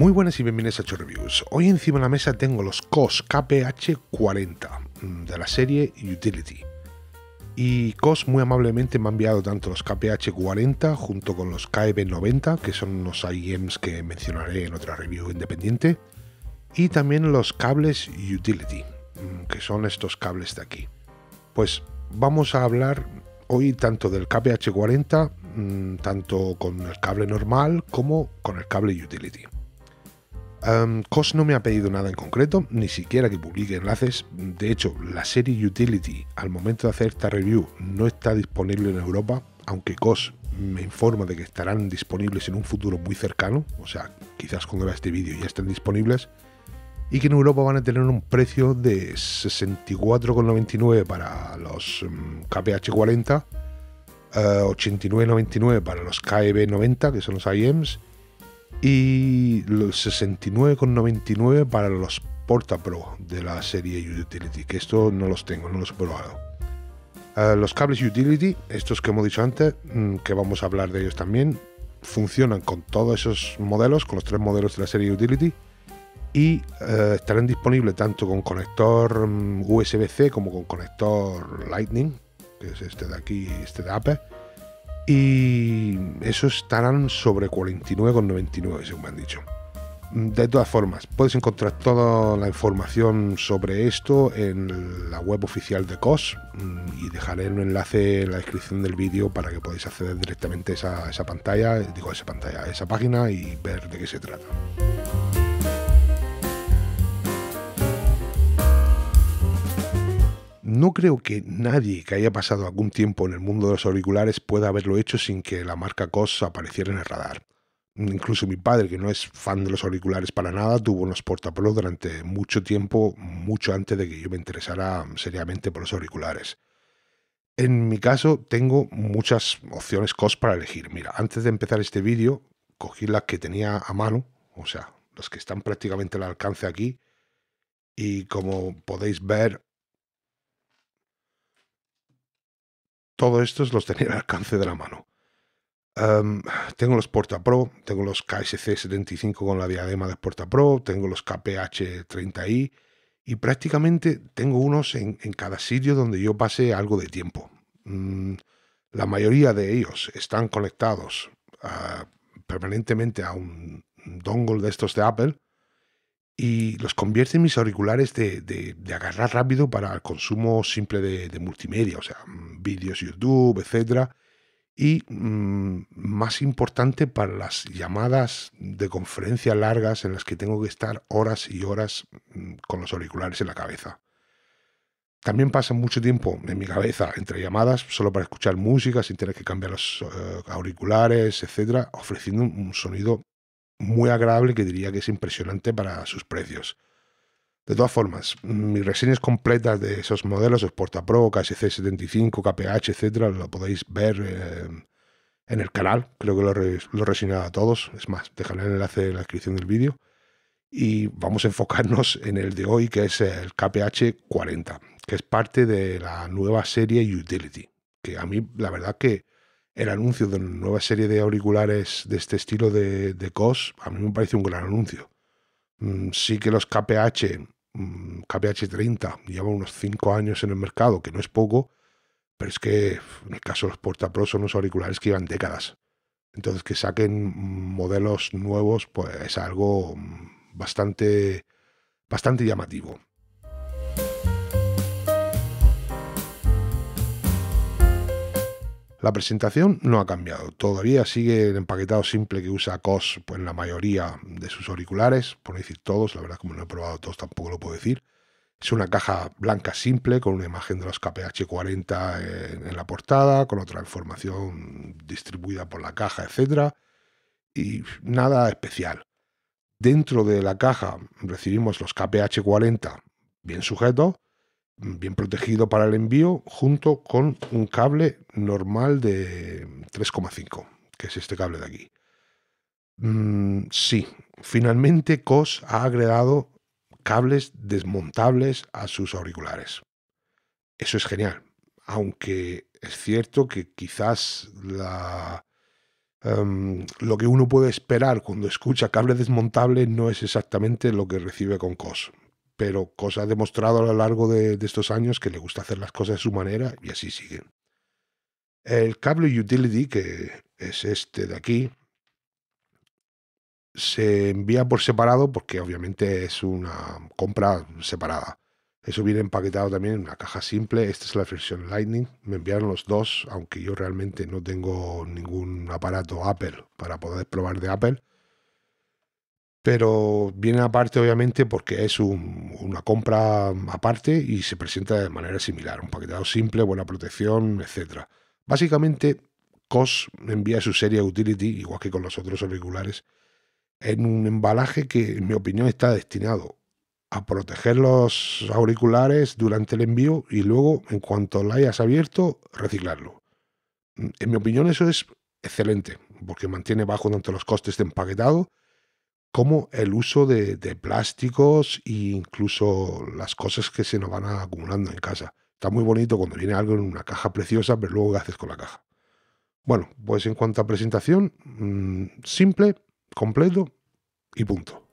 Muy buenas y bienvenidos a 8Reviews, Hoy encima de la mesa tengo los COS KPH40 mm, de la serie Utility. Y COS muy amablemente me ha enviado tanto los KPH40 junto con los kb 90 que son unos IEMs que mencionaré en otra review independiente, y también los cables Utility, mm, que son estos cables de aquí. Pues vamos a hablar hoy tanto del KPH40, mm, tanto con el cable normal como con el cable Utility. COS no me ha pedido nada en concreto, ni siquiera que publique enlaces. De hecho, la serie Utility al momento de hacer esta review no está disponible en Europa, aunque COS me informa de que estarán disponibles en un futuro muy cercano, o sea, quizás cuando vea este vídeo ya estén disponibles, y que en Europa van a tener un precio de 64,99 para los mm, KPH40, 89,99 eh, para los KEB90, que son los IEMs, y los 69,99 para los Porta Pro de la serie Utility, que esto no los tengo, no los he probado. Eh, los cables Utility, estos que hemos dicho antes, mm, que vamos a hablar de ellos también, funcionan con todos esos modelos, con los tres modelos de la serie Utility, y eh, estarán disponibles tanto con conector mm, USB-C como con conector Lightning, que es este de aquí, y este de Apple y eso estarán sobre 49,99, según me han dicho. De todas formas, puedes encontrar toda la información sobre esto en la web oficial de COS mm, y dejaré un enlace en la descripción del vídeo para que podáis acceder directamente esa, esa pantalla, digo esa pantalla, a esa página y ver de qué se trata. no creo que nadie que haya pasado algún tiempo en el mundo de los auriculares pueda haberlo hecho sin que la marca COS apareciera en el radar. Incluso mi padre, que no es fan de los auriculares para nada, tuvo unos portapelos durante mucho tiempo, mucho antes de que yo me interesara seriamente por los auriculares. En mi caso, tengo muchas opciones COS para elegir. Mira, antes de empezar este vídeo, cogí las que tenía a mano, o sea, las que están prácticamente al alcance aquí, y como podéis ver, Todos estos los tenía al alcance de la mano. Em, tengo los Porta Pro, tengo los KSC75 con la diadema de Porta Pro, tengo los KPH30i y prácticamente tengo unos en, cada sitio donde yo pase algo de tiempo. Mm, la mayoría de ellos están conectados ah, permanentemente a un dongle de estos de Apple y los convierte en mis auriculares de, agarrar rápido para el consumo simple de, multimedia, o sea, mm, vídeos YouTube, etcétera, y mm, más importante para las llamadas de conferencias largas en las que tengo que estar horas y horas mm, con los auriculares en la cabeza. También pasa mucho tiempo en mi cabeza entre llamadas solo para escuchar música sin tener que cambiar los eh, auriculares, etcétera, ofreciendo un sonido muy agradable que diría que es impresionante para sus precios. De todas formas, mis reseñas completas de esos modelos, los Pro, KSC75, KPH, etcétera, lo podéis ver eh, en el canal. Creo que lo, he, lo reseñado a todos. Es más, dejaré el enlace en la descripción del vídeo. Y vamos a enfocarnos en el de hoy, que es el KPH40, que es parte de la nueva serie Utility. Que a mí, la verdad, que el anuncio de una nueva serie de auriculares de este estilo de, de COS, a mí me parece un gran anuncio. Mm, sí que los KPH, mm, KPH30, llevan unos 5 años en el mercado, que no es poco, pero es que en el caso de los PortaPro son unos auriculares que llevan décadas. Entonces que saquen modelos nuevos, pues es algo mm, bastante, bastante llamativo. La presentación no ha cambiado, todavía sigue el empaquetado simple que usa COS en la mayoría de sus auriculares, por decir todos, la verdad como no he probado todos tampoco lo puedo decir. Es una caja blanca simple con una imagen de los KPH40 en la portada, con otra información distribuida por la caja, etc. Y nada especial. Dentro de la caja recibimos los KPH40 bien sujetos, bien protegido para el envío junto con un cable normal de 3,5, que es este cable de aquí. Mm, sí, finalmente COS ha agregado cables desmontables a sus auriculares. Eso es genial, aunque es cierto que quizás la, em, lo que uno puede esperar cuando escucha cable desmontable no es exactamente lo que recibe con COS pero cosa ha demostrado a lo largo de, estos años que le gusta hacer las cosas de su manera y así sigue El cable utility, que es este de aquí, se envía por separado porque obviamente es una compra separada. Eso viene empaquetado también en una caja simple. Esta es la versión Lightning. Me enviaron los dos, aunque yo realmente no tengo ningún aparato Apple para poder probar de Apple pero viene aparte obviamente porque es una compra aparte y se presenta de manera similar, un paquetado simple, buena protección, etc. Básicamente, COS envía su serie Utility, igual que con los otros auriculares, en un embalaje que en mi opinión está destinado a proteger los auriculares durante el envío y luego, en cuanto lo hayas abierto, reciclarlo. En mi opinión eso es excelente, porque mantiene bajo tanto los costes de empaquetado, como el uso de, plásticos e incluso las cosas que se nos van acumulando en casa. Está muy bonito cuando viene algo en una caja preciosa, pero luego ¿qué haces con la caja? Bueno, pues en cuanto a presentación, mm, simple, completo y punto.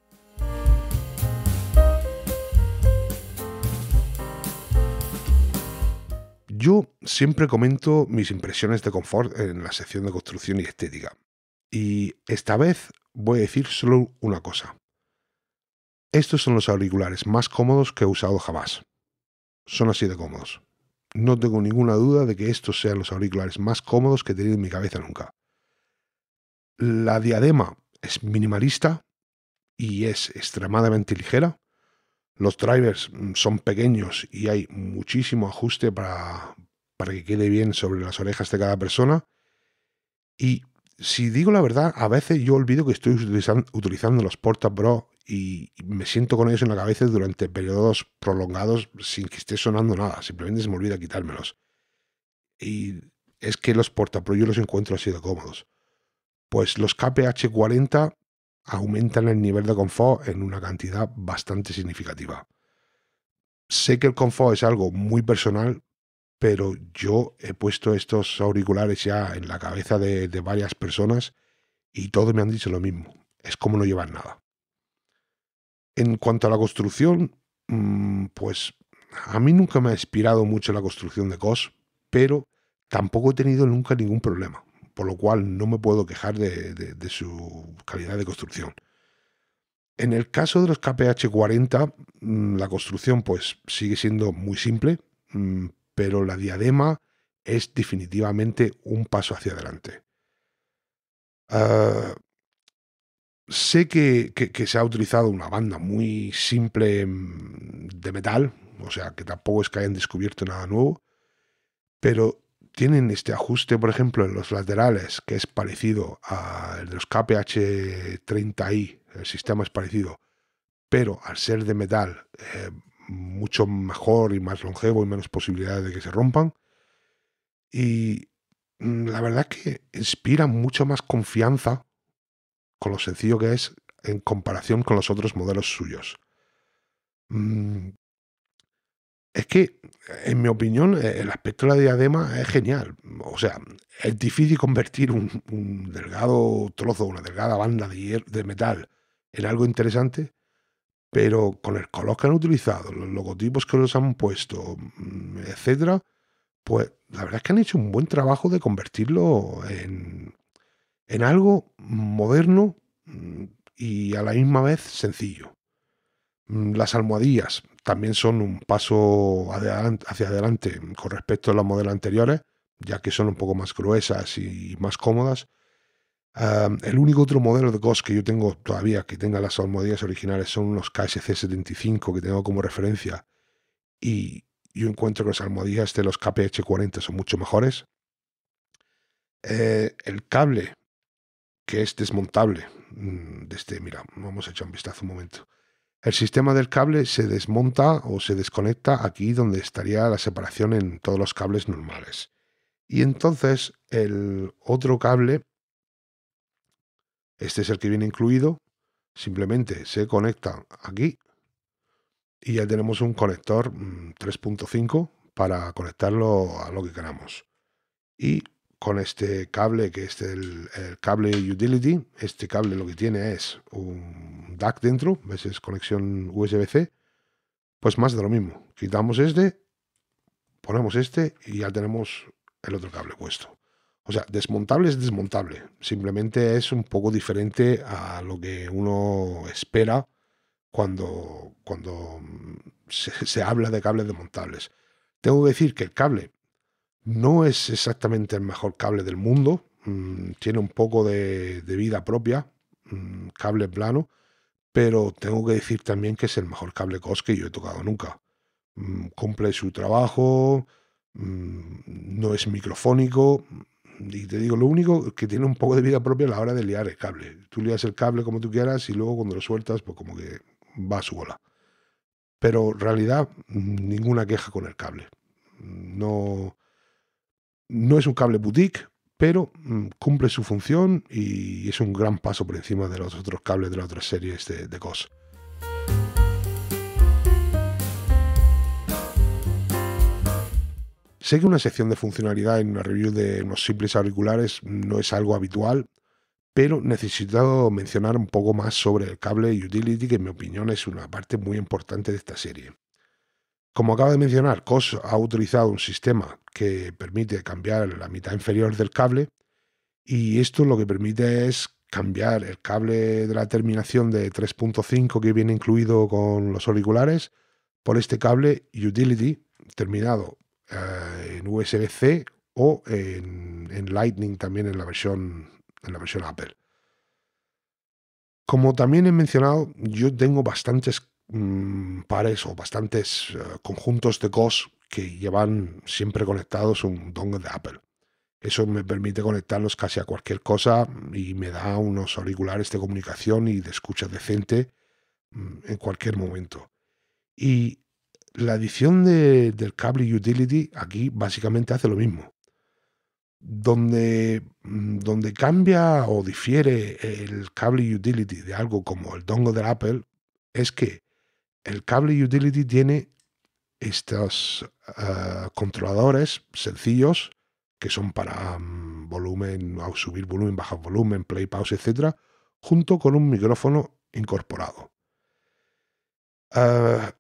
Yo siempre comento mis impresiones de confort en la sección de construcción y estética. Y esta vez voy a decir solo una cosa. Estos son los auriculares más cómodos que he usado jamás. Son así de cómodos. No tengo ninguna duda de que estos sean los auriculares más cómodos que he tenido en mi cabeza nunca. La diadema es minimalista y es extremadamente ligera. Los drivers mm, son pequeños y hay muchísimo ajuste para, para que quede bien sobre las orejas de cada persona. Y si digo la verdad, a veces yo olvido que estoy utilizando los Porta Pro y me siento con ellos en la cabeza durante periodos prolongados sin que esté sonando nada. Simplemente se me olvida quitármelos. Y es que los Porta Pro yo los encuentro así de cómodos. Pues los KPH40 aumentan el nivel de confort en una cantidad bastante significativa. Sé que el confort es algo muy personal, pero yo he puesto estos auriculares ya en la cabeza de, varias personas y todos me han dicho lo mismo. Es como no llevar nada. En cuanto a la construcción, mm, pues a mí nunca me ha inspirado mucho la construcción de COS, pero tampoco he tenido nunca ningún problema, por lo cual no me puedo quejar de, de su calidad de construcción. En el caso de los KPH-40, mm, la construcción pues sigue siendo muy simple, mm, pero la diadema es definitivamente un paso hacia adelante. Ah, sé que, se ha utilizado una banda muy simple mm, de metal, o sea, que tampoco es que hayan descubierto nada nuevo, pero tienen este ajuste, por ejemplo, en los laterales, que es parecido al de los KPH-30i, el sistema es parecido, pero al ser de metal eh, mucho mejor y más longevo y menos posibilidades de que se rompan. Y mm, la verdad es que inspira mucho más confianza con lo sencillo que es en comparación con los otros modelos suyos. Mm, es que, en mi opinión, e, el aspecto de la diadema es genial. O sea, es difícil convertir un, delgado trozo, una delgada banda de, de metal en algo interesante pero con el color que han utilizado, los logotipos que los han puesto, mm, etcétera, pues la verdad es que han hecho un buen trabajo de convertirlo en, en algo moderno mm, y a la misma vez sencillo. Mm, las almohadillas también son un paso hacia adelante con respecto a las modelos anteriores, ya que son un poco más gruesas y más cómodas, el único otro modelo de Cos que yo tengo todavía, que tenga las almohadillas originales, son los KSC75 que tengo como referencia. Y yo encuentro que las almohadillas de los KPH40 son mucho mejores. Eh, el cable, que es desmontable, este mira, vamos a echar un vistazo un momento. El sistema del cable se desmonta o se desconecta aquí donde estaría la separación en todos los cables normales. Y entonces el otro cable este es el que viene incluido. Simplemente se conecta aquí y ya tenemos un conector 3.5 mm, para conectarlo a lo que queramos. Y con este cable, que es el, cable utility, este cable lo que tiene es un DAC dentro, ves, es conexión USB-C, pues más de lo mismo. Quitamos este, ponemos este y ya tenemos el otro cable puesto. O sea, desmontable es desmontable. Simplemente es un poco diferente a lo que uno espera cuando, cuando mm, se, habla de cables desmontables. Tengo que decir que el cable no es exactamente el mejor cable del mundo. Mm, tiene un poco de, vida propia, mm, cable plano, pero tengo que decir también que es el mejor cable COS que yo he tocado nunca. cumple su trabajo, no es microfónico, y te digo, lo único que tiene un poco de vida propia a la hora de liar el cable. Tú lias el cable como tú quieras y luego cuando lo sueltas, pues como que va a su bola. Pero en realidad, ninguna queja con el cable. No, no es un cable boutique, pero mm, cumple su función y es un gran paso por encima de los otros cables de las otras series de, este de COS. Sé que una sección de funcionalidad en una review de unos simples auriculares no es algo habitual, pero necesito mencionar un poco más sobre el cable utility, que en mi opinión es una parte muy importante de esta serie. Como acabo de mencionar, COS ha utilizado un sistema que permite cambiar la mitad inferior del cable y esto lo que permite es cambiar el cable de la terminación de 3.5 que viene incluido con los auriculares por este cable utility terminado eh, en USB-C o en, Lightning también en la versión, en la versión Apple. Como también he mencionado, yo tengo bastantes mm, pares o bastantes eh, conjuntos de COS que llevan siempre conectados un dongle de Apple. Eso me permite conectarlos casi a cualquier cosa y me da unos auriculares de comunicación y de escucha decente mm, en cualquier momento. Y la edición del cable utility aquí básicamente hace lo mismo. Donde, mm, donde cambia o difiere el cable utility de algo como el dongo del Apple es que el cable utility tiene estos ah, controladores sencillos que son para mm, volumen, subir volumen, bajar volumen, play, pause, etcétera, junto con un micrófono incorporado. Ah,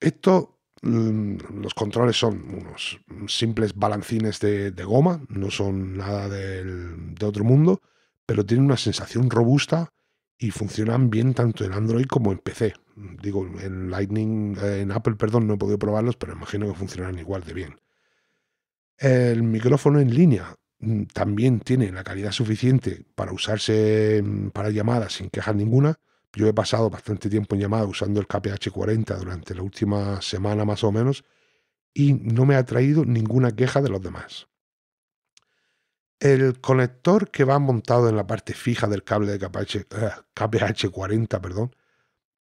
esto mm, los controles son unos simples balancines de, goma, no son nada de otro mundo, pero tienen una sensación robusta y funcionan bien tanto en Android como en PC. Digo, en Lightning, eh, en Apple, perdón, no he podido probarlos, pero imagino que funcionarán igual de bien. El micrófono en línea mm, también tiene la calidad suficiente para usarse mm, para llamadas sin quejas ninguna yo he pasado bastante tiempo en llamada usando el KPH40 durante la última semana más o menos y no me ha traído ninguna queja de los demás. El conector que va montado en la parte fija del cable de KPH, 40 eh, perdón,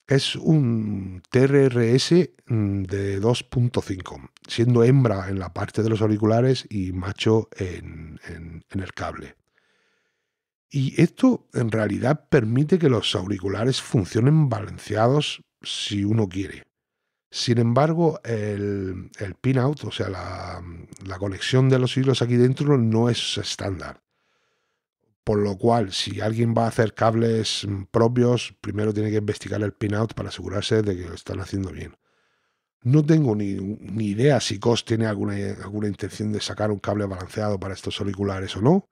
es un TRRS mm, de 2.5, siendo hembra en la parte de los auriculares y macho en el cable. Y esto en realidad permite que los auriculares funcionen balanceados si uno quiere. Sin embargo, el, pinout, o sea, la, conexión de los hilos aquí dentro no es estándar. Por lo cual, si alguien va a hacer cables propios, primero tiene que investigar el pinout para asegurarse de que lo están haciendo bien. No tengo ni, idea si COS tiene alguna, alguna intención de sacar un cable balanceado para estos auriculares o no,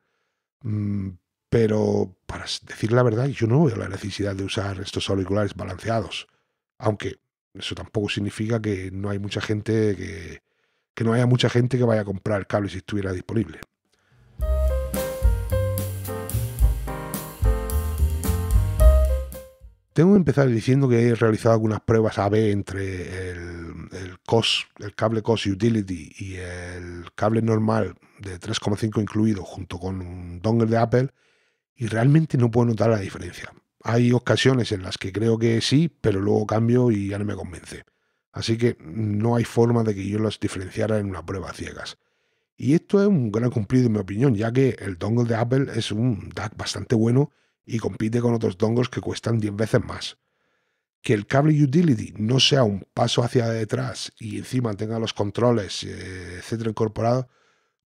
mm, pero para decir la verdad, yo no veo la necesidad de usar estos auriculares balanceados. Aunque eso tampoco significa que no hay mucha gente que, no haya mucha gente que vaya a comprar el cable si estuviera disponible. Tengo que empezar diciendo que he realizado algunas pruebas AB entre el, el, el cable COS Utility y el cable normal de 3,5 incluido junto con un dongle de Apple y realmente no puedo notar la diferencia. Hay ocasiones en las que creo que sí, pero luego cambio y ya no me convence. Así que no hay forma de que yo las diferenciara en una prueba ciegas. Y esto es un gran cumplido en mi opinión, ya que el dongle de Apple es un DAC bastante bueno y compite con otros dongles que cuestan 10 veces más. Que el cable utility no sea un paso hacia detrás y encima tenga los controles, eh, etcétera, incorporados,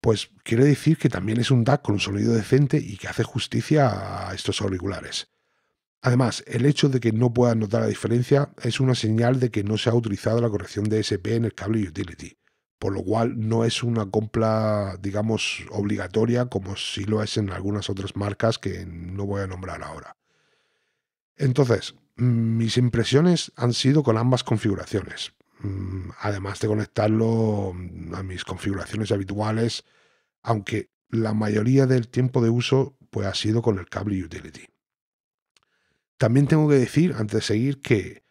pues quiere decir que también es un DAC con un sonido decente y que hace justicia a estos auriculares. Además, el hecho de que no puedan notar la diferencia es una señal de que no se ha utilizado la corrección de SP en el cable utility, por lo cual no es una compra, digamos, obligatoria como si lo es en algunas otras marcas que no voy a nombrar ahora. Entonces, mm, mis impresiones han sido con ambas configuraciones. Mm, además de conectarlo mm, a mis configuraciones habituales, aunque la mayoría del tiempo de uso pues, ha sido con el cable utility. También tengo que decir, antes de seguir, que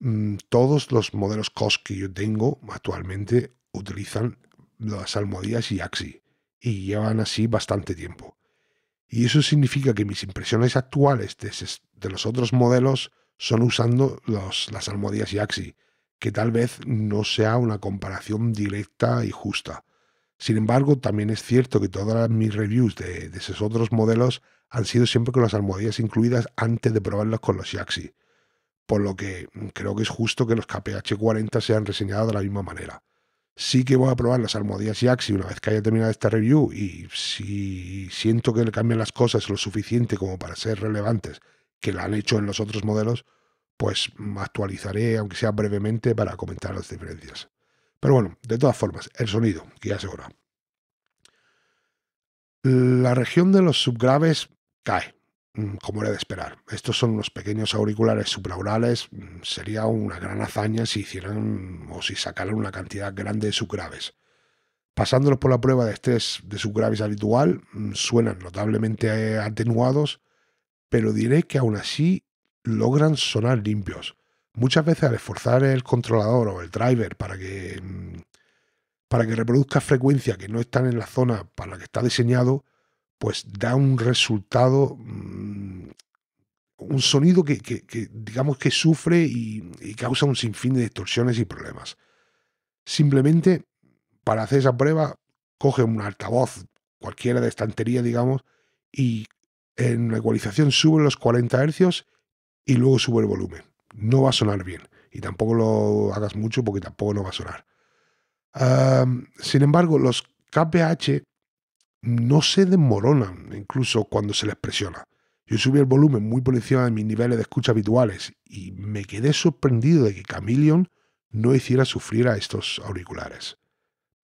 mm, todos los modelos COS que yo tengo actualmente utilizan las almohadillas y Axi y llevan así bastante tiempo. Y eso significa que mis impresiones actuales de, los otros modelos son usando las almohadillas y Axi que tal vez no sea una comparación directa y justa. Sin embargo, también es cierto que todas mis reviews de, esos otros modelos han sido siempre con las almohadillas incluidas antes de probarlas con los Yaxi, por lo que creo que es justo que los KPH-40 sean reseñados de la misma manera. Sí que voy a probar las almohadillas Yaxi una vez que haya terminado esta review y si siento que le cambian las cosas lo suficiente como para ser relevantes que lo han hecho en los otros modelos, pues mm, actualizaré, aunque sea brevemente, para comentar las diferencias. Pero bueno, de todas formas, el sonido, que ya se La región de los subgraves cae, mm, como era de esperar. Estos son unos pequeños auriculares supraurales. Mm, sería una gran hazaña si hicieran o si sacaran una cantidad grande de subgraves. Pasándolos por la prueba de estrés de subgraves habitual, suenan notablemente atenuados, pero diré que aún así logran sonar limpios. Muchas veces al esforzar el controlador o el driver para que, mm, para que reproduzca frecuencias que no están en la zona para la que está diseñado, pues da un resultado, mm, un sonido que, digamos que sufre y, causa un sinfín de distorsiones y problemas. Simplemente, para hacer esa prueba, coge un altavoz, cualquiera de estantería, digamos, y en la ecualización sube los 40 hercios y luego sube el volumen. No va a sonar bien y tampoco lo hagas mucho porque tampoco no va a sonar. sin embargo, los KPH no se desmoronan incluso cuando se les presiona. Yo subí el volumen muy por encima de mis niveles de escucha habituales y me quedé sorprendido de que Chameleon no hiciera sufrir a estos auriculares.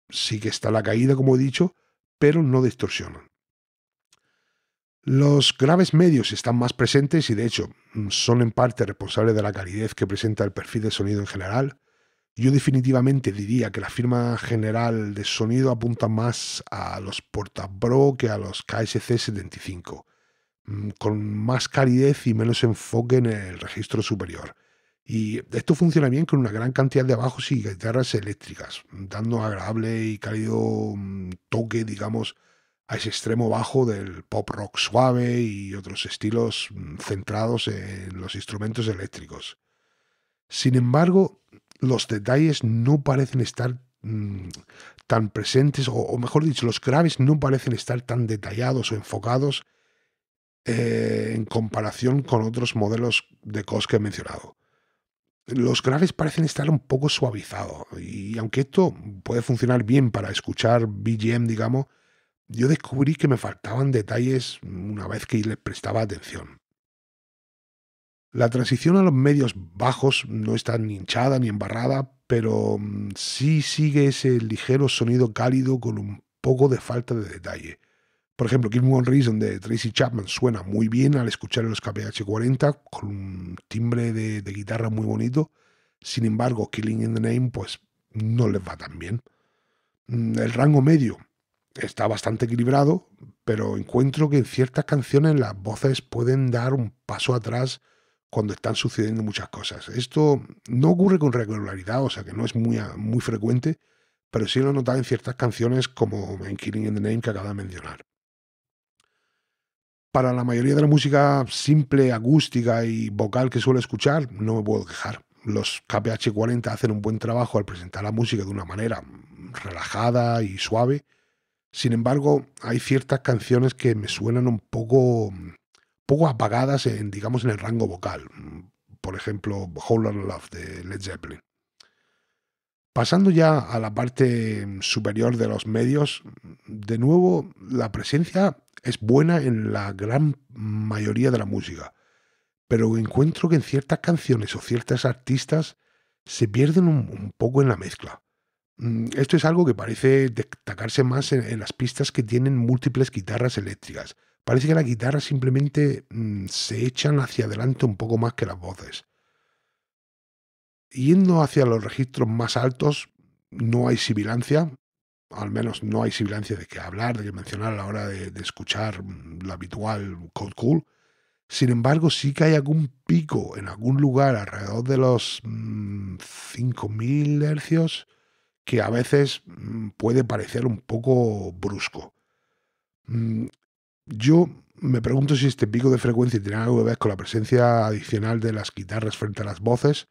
Sí que está la caída, como he dicho, pero no distorsionan. Los graves medios están más presentes y de hecho son en parte responsables de la calidez que presenta el perfil de sonido en general. Yo definitivamente diría que la firma general de sonido apunta más a los Portabro que a los KSC75, mm, con más calidez y menos enfoque en el registro superior. Y esto funciona bien con una gran cantidad de bajos y guitarras eléctricas, dando agradable y cálido mm, toque, digamos, a ese extremo bajo del pop rock suave y otros estilos mm, centrados en los instrumentos eléctricos. Sin embargo, los detalles no parecen estar mm, tan presentes, o, mejor dicho, los graves no parecen estar tan detallados o enfocados eh, en comparación con otros modelos de COS que he mencionado. Los graves parecen estar un poco suavizados, y aunque esto puede funcionar bien para escuchar BGM, digamos, yo descubrí que me faltaban detalles una vez que les prestaba atención. La transición a los medios bajos no está ni hinchada ni embarrada, pero mm, sí sigue ese ligero sonido cálido con un poco de falta de detalle. Por ejemplo, Give Me One Reason de Tracy Chapman suena muy bien al escuchar los KPH-40 con un timbre de, de, guitarra muy bonito. Sin embargo, Killing in the Name pues no les va tan bien. Mm, el rango medio está bastante equilibrado, pero encuentro que en ciertas canciones las voces pueden dar un paso atrás cuando están sucediendo muchas cosas. Esto no ocurre con regularidad, o sea que no es muy, muy frecuente, pero sí lo he notado en ciertas canciones como en Killing in the Name que acaba de mencionar. Para la mayoría de la música simple, acústica y vocal que suelo escuchar, no me puedo quejar. Los KPH-40 hacen un buen trabajo al presentar la música de una manera relajada y suave, sin embargo, hay ciertas canciones que me suenan un poco, poco apagadas en, digamos, en el rango vocal. Mm, por ejemplo, Whole Love de Led Zeppelin. Pasando ya a la parte superior de los medios, de nuevo la presencia es buena en la gran mayoría de la música, pero encuentro que en ciertas canciones o ciertas artistas se pierden un poco en la mezcla. Mm, esto es algo que parece destacarse más en, las pistas que tienen múltiples guitarras eléctricas. Parece que las guitarras simplemente mm, se echan hacia adelante un poco más que las voces. Yendo hacia los registros más altos, no hay sibilancia, al menos no hay sibilancia de qué hablar, de qué mencionar a la hora de, escuchar mm, la habitual Cold Cool. Sin embargo, sí que hay algún pico en algún lugar alrededor de los 5000 hercios que a veces mm, puede parecer un poco brusco. Mm, yo me pregunto si este pico de frecuencia tiene algo que ver con la presencia adicional de las guitarras frente a las voces,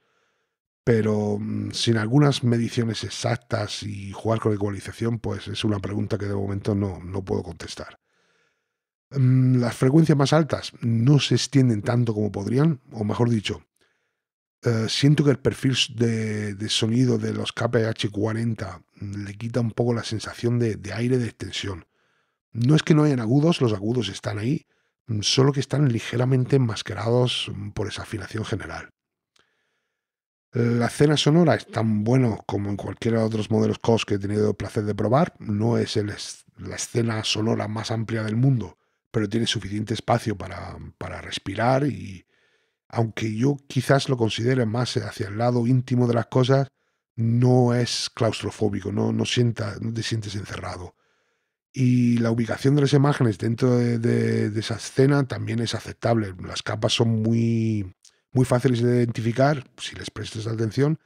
pero mm, sin algunas mediciones exactas y jugar con la ecualización, pues es una pregunta que de momento no, no puedo contestar. Las frecuencias más altas no se extienden tanto como podrían, o mejor dicho, eh, siento que el perfil de, sonido de los KPH40 mm, le quita un poco la sensación de, aire de extensión. No es que no hayan agudos, los agudos están ahí, mm, solo que están ligeramente enmascarados mm, por esa afinación general. La escena sonora es tan buena como en cualquiera de otros modelos COS que he tenido el placer de probar. No es la escena sonora más amplia del mundo, pero tiene suficiente espacio para respirar y, aunque yo quizás lo considere más hacia el lado íntimo de las cosas, no es claustrofóbico, no, no, sienta, no te sientes encerrado. Y la ubicación de las imágenes dentro de, esa escena también es aceptable. Las capas son muy, muy fáciles de identificar si les prestas atención,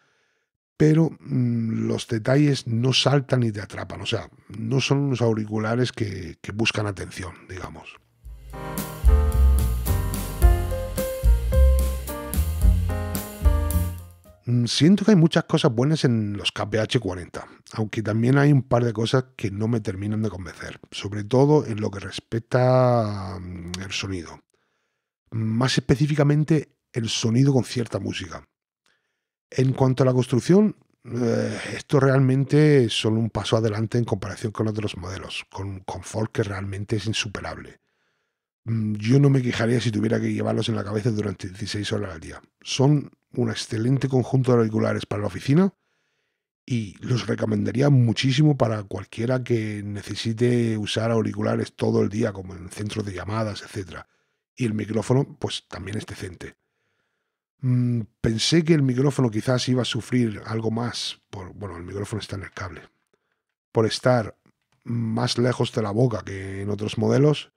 pero mm, los detalles no saltan ni te atrapan. O sea, no son unos auriculares que buscan atención, digamos. Mm, siento que hay muchas cosas buenas en los KPH-40, aunque también hay un par de cosas que no me terminan de convencer, sobre todo en lo que respecta al mm, sonido. Más específicamente, el sonido con cierta música. En cuanto a la construcción, eh, esto realmente es solo un paso adelante en comparación con otros modelos, con confort que realmente es insuperable. Mm, yo no me quejaría si tuviera que llevarlos en la cabeza durante 16 horas al día. Son un excelente conjunto de auriculares para la oficina y los recomendaría muchísimo para cualquiera que necesite usar auriculares todo el día, como en centros de llamadas, etc. Y el micrófono, pues también es decente. Mm, pensé que el micrófono quizás iba a sufrir algo más, por, bueno, el micrófono está en el cable, por estar más lejos de la boca que en otros modelos,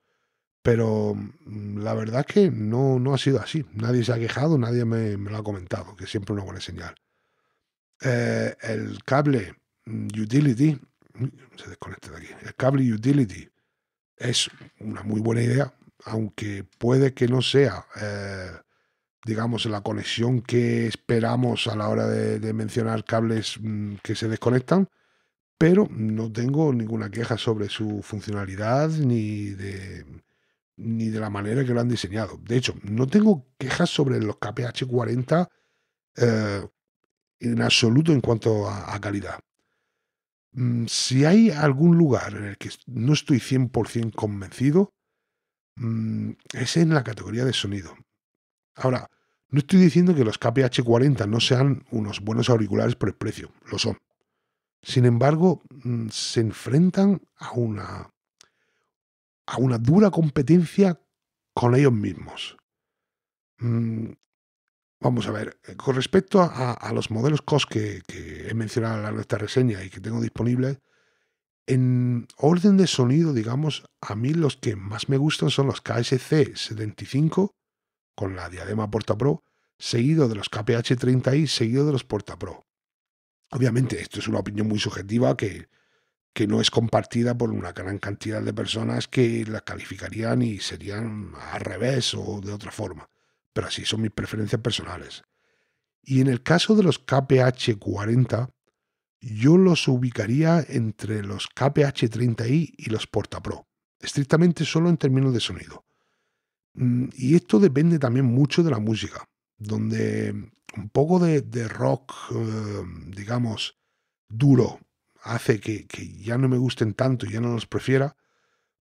pero mm, la verdad es que no, no ha sido así. Nadie se ha quejado, nadie me, lo ha comentado, que siempre es una buena señal. Eh, el cable mm, utility, mm, se desconecta el cable utility es una muy buena idea, aunque puede que no sea, eh, digamos, la conexión que esperamos a la hora de, mencionar cables que se desconectan, pero no tengo ninguna queja sobre su funcionalidad ni de ni de la manera que lo han diseñado. De hecho, no tengo quejas sobre los KPH-40 eh, en absoluto en cuanto a, a, calidad. Mm, si hay algún lugar en el que no estoy 100% convencido, mm, es en la categoría de sonido. Ahora, no estoy diciendo que los KPH-40 no sean unos buenos auriculares por el precio, lo son. Sin embargo, mm, se enfrentan a una a una dura competencia con ellos mismos. Mm, vamos a ver, eh, con respecto a, los modelos COS que, he mencionado en esta reseña y que tengo disponibles, en orden de sonido, digamos, a mí los que más me gustan son los KSC 75 con la diadema Porta Pro, seguido de los KPH 30i, seguido de los Porta Pro. Obviamente, esto es una opinión muy subjetiva que, que no es compartida por una gran cantidad de personas que la calificarían y serían al revés o de otra forma. Pero así son mis preferencias personales. Y en el caso de los KPH-40, yo los ubicaría entre los KPH-30i y los Porta Pro, estrictamente solo en términos de sonido. Mm, y esto depende también mucho de la música, donde un poco de, rock, eh, digamos, duro hace que, ya no me gusten tanto y ya no los prefiera,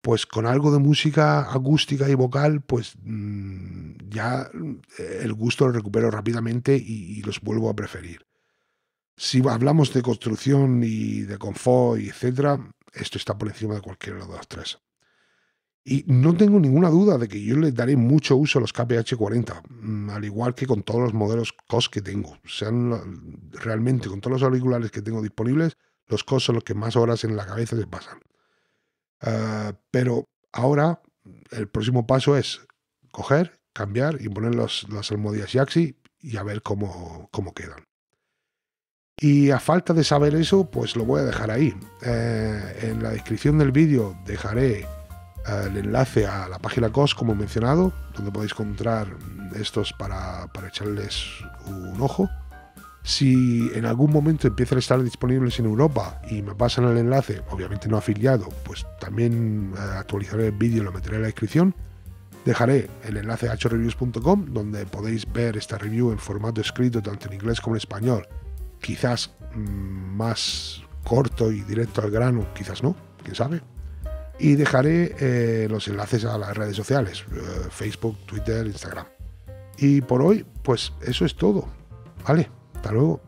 pues con algo de música acústica y vocal, pues mm, ya eh, el gusto lo recupero rápidamente y, los vuelvo a preferir. Si hablamos de construcción y de confort etc., etcétera, esto está por encima de cualquiera de los tres. Y no tengo ninguna duda de que yo les daré mucho uso a los KPH40, mm, al igual que con todos los modelos COS que tengo. Sean realmente con todos los auriculares que tengo disponibles, los COS son los que más horas en la cabeza se pasan. Ah, pero ahora el próximo paso es coger, cambiar y poner las almohadillas Yaxi y a ver cómo, quedan. Y a falta de saber eso, pues lo voy a dejar ahí. Eh, en la descripción del vídeo dejaré eh, el enlace a la página COS, como he mencionado, donde podéis encontrar estos para, para echarles un ojo. Si en algún momento empiezan a estar disponibles en Europa y me pasan el enlace, obviamente no afiliado, pues también eh, actualizaré el vídeo y lo meteré en la descripción. Dejaré el enlace a hreviews.com donde podéis ver esta review en formato escrito tanto en inglés como en español. Quizás mm, más corto y directo al grano, quizás no, quién sabe. Y dejaré eh, los enlaces a las redes sociales, eh, Facebook, Twitter, Instagram. Y por hoy, pues eso es todo. ¿Vale? Hasta luego.